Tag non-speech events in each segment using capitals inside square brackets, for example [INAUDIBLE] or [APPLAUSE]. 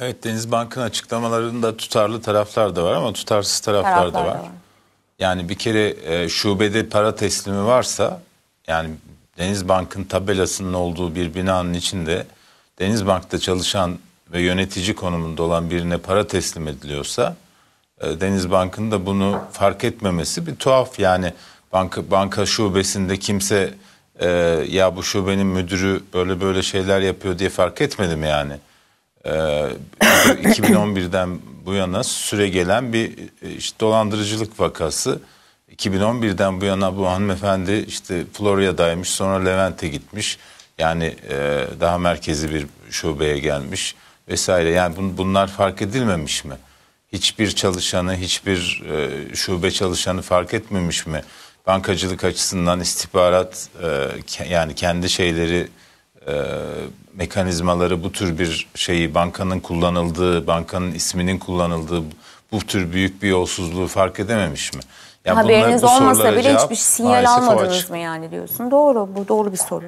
Evet Deniz Bank'ın açıklamalarında tutarlı taraflar da var ama tutarsız taraflar, taraflar da, var. da var. Yani bir kere e, şubede para teslimi varsa yani Deniz Bank'ın tabelasının olduğu bir binanın içinde Deniz Bank'ta çalışan ve yönetici konumunda olan birine para teslim ediliyorsa e, Deniz Bank'ın da bunu fark etmemesi bir tuhaf yani banka banka şubesinde kimse e, ya bu şubenin müdürü böyle böyle şeyler yapıyor diye fark etmedi mi yani. 2011'den ee, [COUGHS] bu yana süre gelen bir e, işte dolandırıcılık vakası. 2011'den bu yana bu hanımefendi işte Florya'daymış sonra Levent'e gitmiş. Yani e, daha merkezi bir şubeye gelmiş vesaire. Yani bunlar fark edilmemiş mi? Hiçbir çalışanı, hiçbir e, şube çalışanı fark etmemiş mi? Bankacılık açısından istihbarat yani kendi şeyleri e, mekanizmaları bu tür bir şeyi bankanın kullanıldığı, bankanın isminin kullanıldığı bu tür büyük bir yolsuzluğu fark edememiş mi? Ya Haberiniz bunlar, olmasa bile cevap, hiçbir sinyal almadınız mı yani diyorsun. Doğru bu doğru bir soru.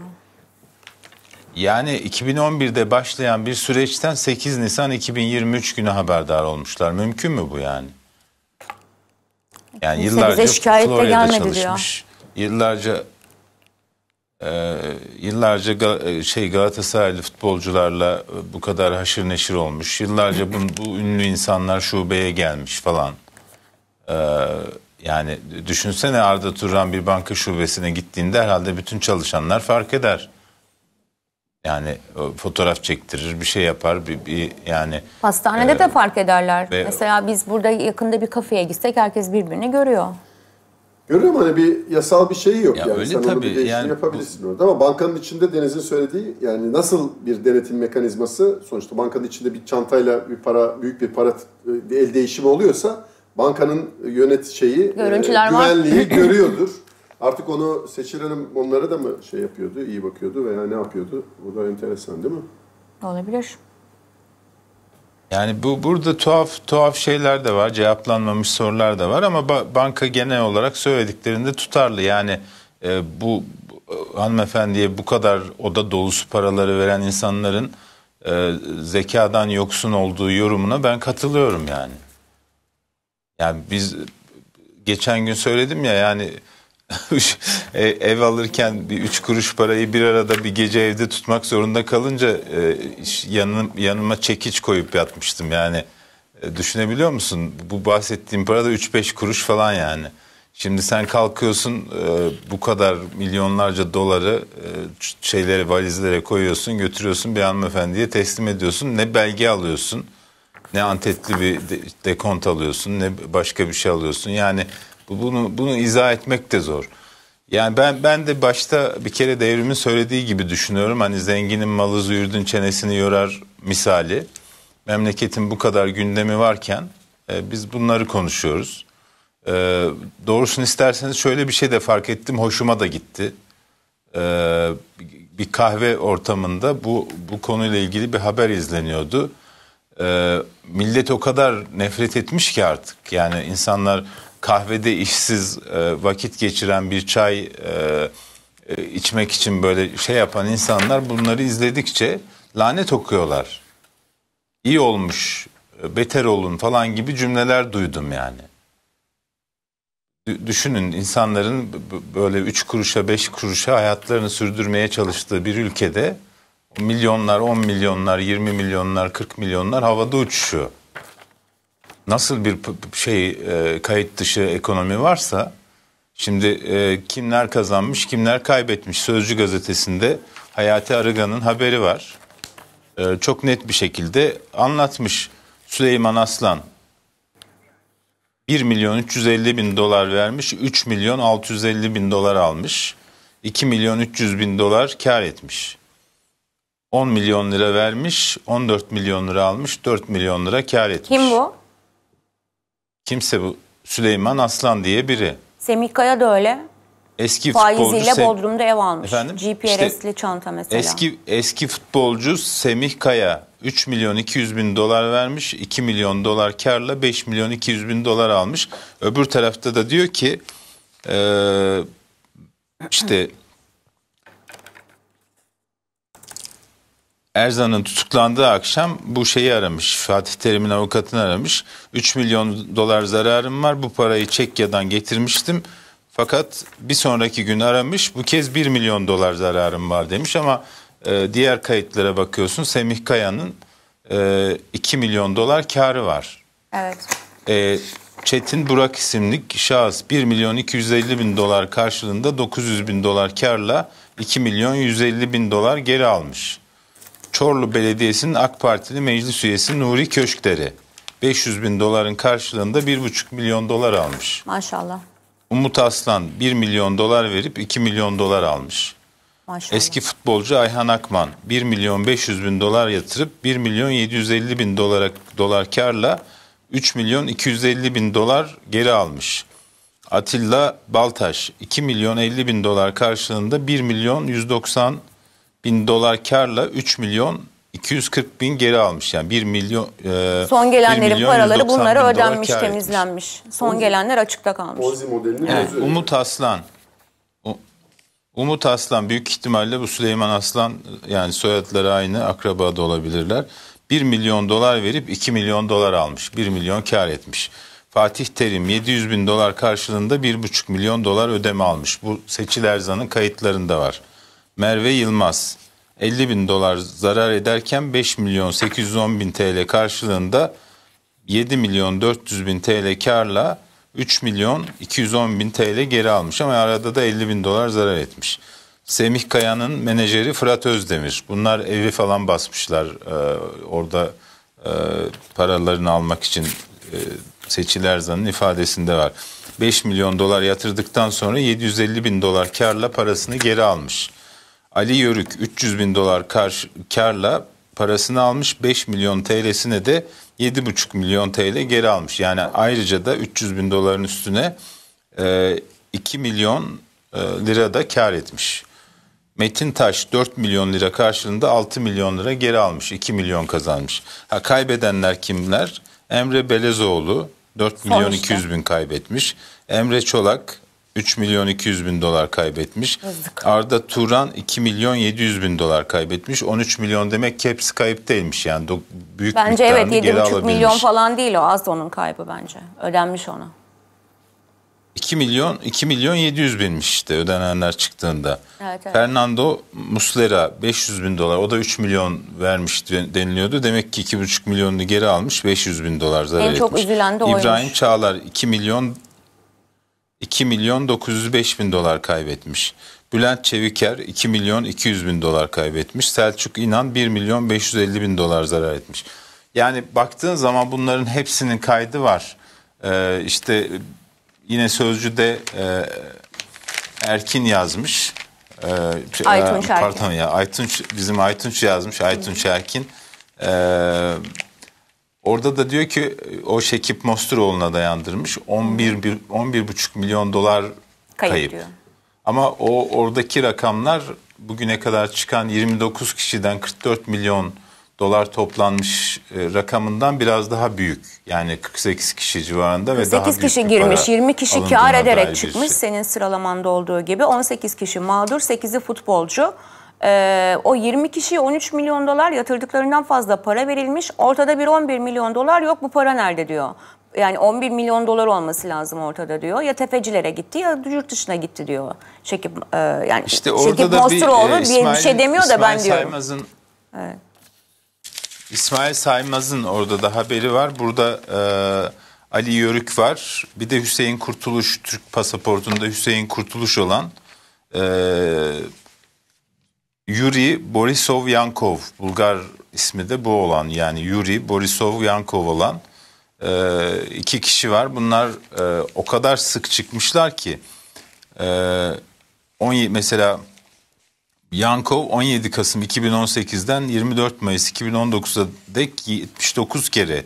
Yani 2011'de başlayan bir süreçten 8 Nisan 2023 günü haberdar olmuşlar. Mümkün mü bu yani? Yani Kimse yıllarca Florya'da çalışmış. Diyor. Yıllarca ee, yıllarca Gal- e, şey Galatasaraylı futbolcularla e, bu kadar haşır neşir olmuş. Yıllarca bu, bu ünlü insanlar şubeye gelmiş falan. Ee, yani düşünsene Arda Turan bir banka şubesine gittiğinde herhalde bütün çalışanlar fark eder. Yani e, fotoğraf çektirir, bir şey yapar, bir, bir yani. pastanede e, de fark ederler. Ve, Mesela biz burada yakında bir kafeye gitsek herkes birbirini görüyor. Görüyorum musun? Hani bir yasal bir şey yok. Ya yani. öyle Sen tabii. bir yani yapabilirsin bu... orada ama bankanın içinde Deniz'in söylediği yani nasıl bir denetim mekanizması sonuçta bankanın içinde bir çantayla bir para büyük bir para e, bir el değişimi oluyorsa bankanın yönet şeyi e, güvenliği var. [CLEARS THROAT] görüyordur. Artık onu Seçil onlara da mı şey yapıyordu, iyi bakıyordu veya ne yapıyordu? Bu da enteresan değil mi? Olabilir. Yani bu burada tuhaf tuhaf şeyler de var, cevaplanmamış sorular da var ama ba- banka genel olarak söylediklerinde tutarlı. Yani e, bu e, hanımefendiye bu kadar oda dolusu paraları veren insanların e, zekadan yoksun olduğu yorumuna ben katılıyorum yani. Yani biz geçen gün söyledim ya yani [LAUGHS] E, ev alırken bir üç kuruş parayı bir arada bir gece evde tutmak zorunda kalınca e, yanım, yanıma çekiç koyup yatmıştım yani. E, düşünebiliyor musun? Bu bahsettiğim para da 3-5 kuruş falan yani. Şimdi sen kalkıyorsun bu kadar milyonlarca doları şeyleri valizlere koyuyorsun götürüyorsun bir hanımefendiye teslim ediyorsun. Ne belge alıyorsun ne antetli bir dekont alıyorsun ne başka bir şey alıyorsun. Yani bunu bunu izah etmek de zor. Yani ben ben de başta bir kere devrimin söylediği gibi düşünüyorum. Hani zenginin malı züğürdün çenesini yorar misali. Memleketin bu kadar gündemi varken e, biz bunları konuşuyoruz. E, doğrusunu isterseniz şöyle bir şey de fark ettim. Hoşuma da gitti. E, bir kahve ortamında bu, bu konuyla ilgili bir haber izleniyordu. E, millet o kadar nefret etmiş ki artık. Yani insanlar kahvede işsiz e, vakit geçiren bir çay e, e, içmek için böyle şey yapan insanlar bunları izledikçe lanet okuyorlar. İyi olmuş, e, beter olun falan gibi cümleler duydum yani. Düşünün insanların böyle üç kuruşa beş kuruşa hayatlarını sürdürmeye çalıştığı bir ülkede milyonlar, on milyonlar, yirmi milyonlar, kırk milyonlar havada uçuşuyor nasıl bir şey e, kayıt dışı ekonomi varsa şimdi e, kimler kazanmış kimler kaybetmiş Sözcü gazetesinde Hayati Arıgan'ın haberi var. E, çok net bir şekilde anlatmış Süleyman Aslan 1 milyon 350 bin dolar vermiş 3 milyon 650 bin dolar almış 2 milyon 300 bin dolar kar etmiş. 10 milyon lira vermiş 14 milyon lira almış 4 milyon lira kar etmiş. Kim bu? Kimse bu Süleyman Aslan diye biri. Semih Kaya da öyle. Eski Faiziyle futbolcu Bodrum'da ev almış. Efendim? GPS'li işte, çanta mesela. Eski eski futbolcu Semih Kaya 3 milyon 200 bin dolar vermiş. 2 milyon dolar karla 5 milyon 200 bin dolar almış. Öbür tarafta da diyor ki e, işte Erzan'ın tutuklandığı akşam bu şeyi aramış. Fatih Terim'in avukatını aramış. 3 milyon dolar zararım var. Bu parayı Çekya'dan getirmiştim. Fakat bir sonraki gün aramış. Bu kez 1 milyon dolar zararım var demiş ama e, diğer kayıtlara bakıyorsun. Semih Kaya'nın e, 2 milyon dolar karı var. Evet. E, Çetin Burak isimli şahıs 1 milyon 250 bin dolar karşılığında 900 bin dolar karla 2 milyon 150 bin dolar geri almış. Çorlu Belediyesi'nin AK Partili meclis üyesi Nuri Köşkleri 500 bin doların karşılığında 1,5 milyon dolar almış. Maşallah. Umut Aslan 1 milyon dolar verip 2 milyon dolar almış. Maşallah. Eski futbolcu Ayhan Akman 1 milyon 500 bin dolar yatırıp 1 milyon 750 bin dolara, dolar karla 3 milyon 250 bin dolar geri almış. Atilla Baltaş 2 milyon 50 bin dolar karşılığında 1 milyon 190 bin dolar karla 3 milyon 240 bin geri almış. Yani 1 milyon e, Son gelenlerin milyon paraları bunlara ödenmiş, temizlenmiş. Etmiş. Son Ozi, gelenler açıkta kalmış. evet, Umut Aslan. Umut Aslan büyük ihtimalle bu Süleyman Aslan yani soyadları aynı akraba da olabilirler. 1 milyon dolar verip 2 milyon dolar almış. 1 milyon kar etmiş. Fatih Terim 700 bin dolar karşılığında 1,5 milyon dolar ödeme almış. Bu Seçil Erzan'ın kayıtlarında var. Merve Yılmaz 50 bin dolar zarar ederken 5 milyon 810 bin TL karşılığında 7 milyon 400 bin TL karla 3 milyon 210 bin TL geri almış ama arada da 50 bin dolar zarar etmiş. Semih Kaya'nın menajeri Fırat Özdemir. Bunlar evi falan basmışlar ee, orada e, paralarını almak için e, Seçil Erzan'ın ifadesinde var. 5 milyon dolar yatırdıktan sonra 750 bin dolar karla parasını geri almış. Ali Yörük 300 bin dolar kar, karla parasını almış 5 milyon TL'sine de 7,5 milyon TL geri almış. Yani ayrıca da 300 bin doların üstüne e, 2 milyon e, lira da kar etmiş. Metin Taş 4 milyon lira karşılığında 6 milyon lira geri almış. 2 milyon kazanmış. Ha kaybedenler kimler? Emre Belezoğlu 4 milyon Sonuçta. 200 bin kaybetmiş. Emre Çolak 3 milyon 200 bin dolar kaybetmiş. Arda Turan 2 milyon 700 bin dolar kaybetmiş. 13 milyon demek ki hepsi kayıp değilmiş yani. Do- büyük bence evet 7,5 milyon falan değil o az da onun kaybı bence. Ödenmiş ona. 2 milyon 2 milyon 700 binmiş işte ödenenler çıktığında. Evet, evet. Fernando Muslera 500 bin dolar o da 3 milyon vermiş deniliyordu. Demek ki 2,5 milyonunu geri almış 500 bin dolar zarar en etmiş. En çok üzülen de oymuş. İbrahim Çağlar 2 milyon 2 milyon 905 bin dolar kaybetmiş. Bülent Çeviker 2 milyon 200 bin dolar kaybetmiş. Selçuk İnan 1 milyon 550 bin dolar zarar etmiş. Yani baktığın zaman bunların hepsinin kaydı var. Ee, işte yine Sözcü'de e, Erkin yazmış. Ee, Aytunç e, Erkin. Pardon ya Aytunç bizim Aytunç yazmış. Aytunç Erkin. Ee, Orada da diyor ki o Şekip Mosturoğlu'na dayandırmış 11 bir, 11 buçuk milyon dolar kayıp. kayıp. Diyor. Ama o oradaki rakamlar bugüne kadar çıkan 29 kişiden 44 milyon dolar toplanmış e, rakamından biraz daha büyük. Yani 48 kişi civarında ve daha büyük kişi girmiş, 20 kişi kar ederek çıkmış şey. senin sıralamanda olduğu gibi. 18 kişi mağdur, 8'i futbolcu. Ee, o 20 kişiye 13 milyon dolar yatırdıklarından fazla para verilmiş. Ortada bir 11 milyon dolar yok bu para nerede diyor. Yani 11 milyon dolar olması lazım ortada diyor. Ya tefecilere gitti ya yurt dışına gitti diyor. çekip e, yani işte Şekip Mosturoğlu bir, e, İsmail, bir şey demiyor İsmail da ben diyorum. Saymaz'ın, evet. İsmail Saymaz'ın orada da haberi var. Burada e, Ali Yörük var. Bir de Hüseyin Kurtuluş Türk pasaportunda Hüseyin Kurtuluş olan e, Yuri Borisov Yankov Bulgar ismi de bu olan yani Yuri Borisov Yankov olan e, iki kişi var. Bunlar e, o kadar sık çıkmışlar ki e, 17, mesela Yankov 17 Kasım 2018'den 24 Mayıs 2019'a dek 79 kere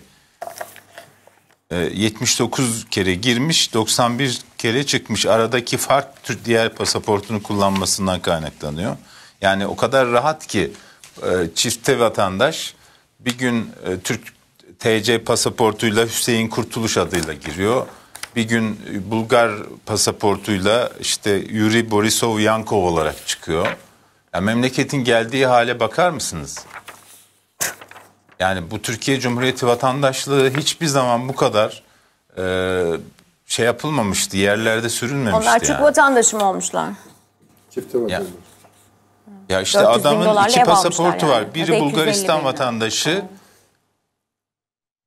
79 e, kere girmiş 91 kere çıkmış aradaki fark diğer pasaportunu kullanmasından kaynaklanıyor. Yani o kadar rahat ki e, çifte vatandaş bir gün e, Türk TC pasaportuyla Hüseyin Kurtuluş adıyla giriyor. Bir gün e, Bulgar pasaportuyla işte Yuri Borisov Yankov olarak çıkıyor. Ya memleketin geldiği hale bakar mısınız? Yani bu Türkiye Cumhuriyeti vatandaşlığı hiçbir zaman bu kadar e, şey yapılmamıştı. Yerlerde sürünmemişti. Onlar Türk yani. vatandaşı mı olmuşlar? Çifte vatandaş. Ya işte adamın iki pasaportu yani. var. Biri Bulgaristan vatandaşı.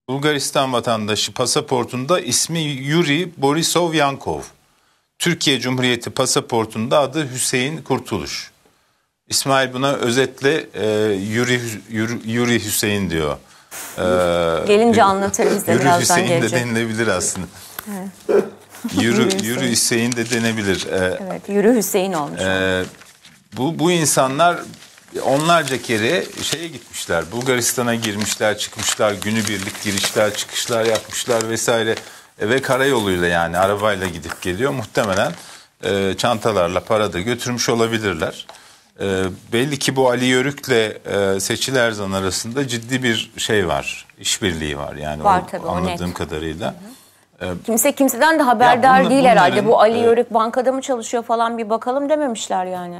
Bulgaristan vatandaşı pasaportunda ismi Yuri Borisov Yankov. Türkiye Cumhuriyeti pasaportunda adı Hüseyin Kurtuluş. İsmail buna özetle e, Yuri, Yuri, Yuri Hüseyin diyor. Ee, Gelince anlatır bize Yuri Hüseyin gelecek. de denilebilir aslında. Evet. Yürü, yürü Hüseyin. de denebilir. Ee, evet, Yuri Hüseyin olmuş. E, bu, bu insanlar onlarca kere şeye gitmişler. Bulgaristan'a girmişler, çıkmışlar, günübirlik girişler, çıkışlar yapmışlar vesaire. Ve karayoluyla yani arabayla gidip geliyor. Muhtemelen e, çantalarla para da götürmüş olabilirler. E, belli ki bu Ali Yörük'le e, Seçil Erzan arasında ciddi bir şey var. işbirliği var yani var, o, tabii, anladığım o kadarıyla. Kimse kimseden de haberdar bunla, değil bunların, herhalde. Bu Ali Yörük e, bankada mı çalışıyor falan bir bakalım dememişler yani.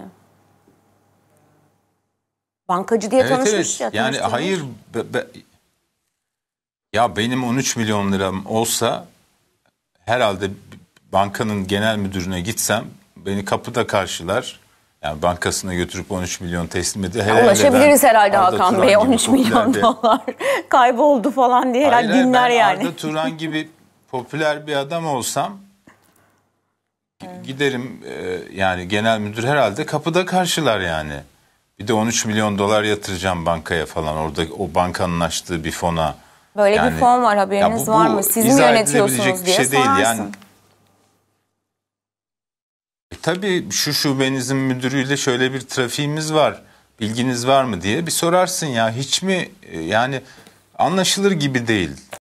Bankacı diye evet, tanışmış evet. ya. Yani hayır be, be, ya benim 13 milyon liram olsa herhalde bankanın genel müdürüne gitsem beni kapıda karşılar. Yani bankasına götürüp 13 milyon teslim edip herhalde Ulaşabiliriz herhalde Arda Hakan Bey 13 milyon popülerde. dolar [LAUGHS] kayboldu falan diye herhalde hayır, dinler ben yani. Arda Turan gibi popüler bir adam olsam giderim e, yani genel müdür herhalde kapıda karşılar yani. Bir de 13 milyon dolar yatıracağım bankaya falan. Orada o bankanın açtığı bir fona. Böyle yani, bir fon var haberiniz bu, var mı? Siz mi yönetiyorsunuz diye bir şey değil yani. E, tabii şu şubenizin müdürüyle şöyle bir trafiğimiz var. Bilginiz var mı diye bir sorarsın ya. Hiç mi e, yani anlaşılır gibi değil.